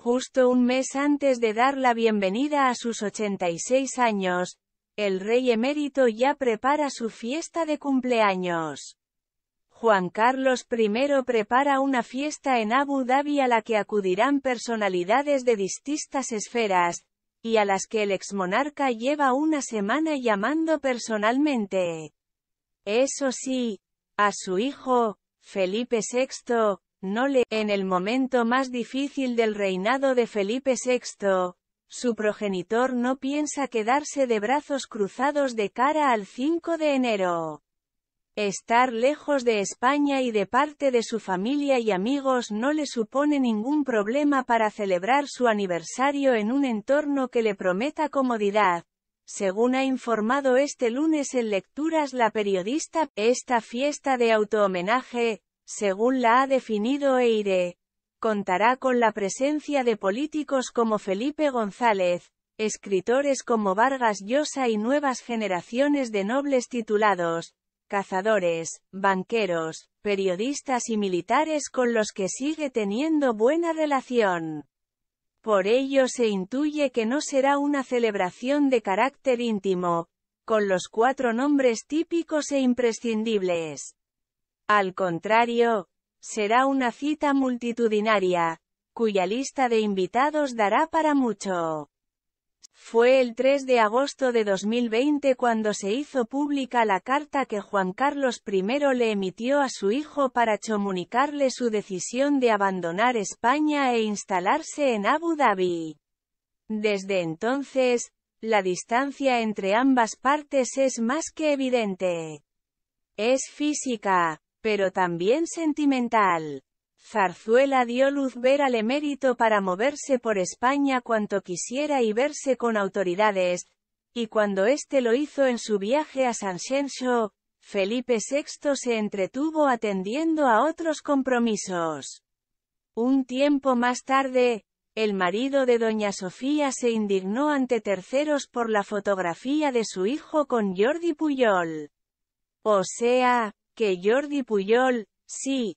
Justo un mes antes de dar la bienvenida a sus 86 años, el rey emérito ya prepara su fiesta de cumpleaños. Juan Carlos I prepara una fiesta en Abu Dhabi a la que acudirán personalidades de distintas esferas, y a las que el exmonarca lleva una semana llamando personalmente. Eso sí, a su hijo, Felipe VI, no le, en el momento más difícil del reinado de Felipe VI, su progenitor no piensa quedarse de brazos cruzados de cara al 5 de enero. Estar lejos de España y de parte de su familia y amigos no le supone ningún problema para celebrar su aniversario en un entorno que le prometa comodidad, según ha informado este lunes en lecturas la periodista, esta fiesta de auto-homenaje según la ha definido EIRE, contará con la presencia de políticos como Felipe González, escritores como Vargas Llosa y nuevas generaciones de nobles titulados, cazadores, banqueros, periodistas y militares con los que sigue teniendo buena relación. Por ello se intuye que no será una celebración de carácter íntimo, con los cuatro nombres típicos e imprescindibles. Al contrario, será una cita multitudinaria, cuya lista de invitados dará para mucho. Fue el 3 de agosto de 2020 cuando se hizo pública la carta que Juan Carlos I le emitió a su hijo para comunicarle su decisión de abandonar España e instalarse en Abu Dhabi. Desde entonces, la distancia entre ambas partes es más que evidente. Es física, pero también sentimental. Zarzuela dio luz ver al emérito para moverse por España cuanto quisiera y verse con autoridades, y cuando éste lo hizo en su viaje a San Felipe VI se entretuvo atendiendo a otros compromisos. Un tiempo más tarde, el marido de doña Sofía se indignó ante terceros por la fotografía de su hijo con Jordi Puyol. O sea, que Jordi Puyol, sí,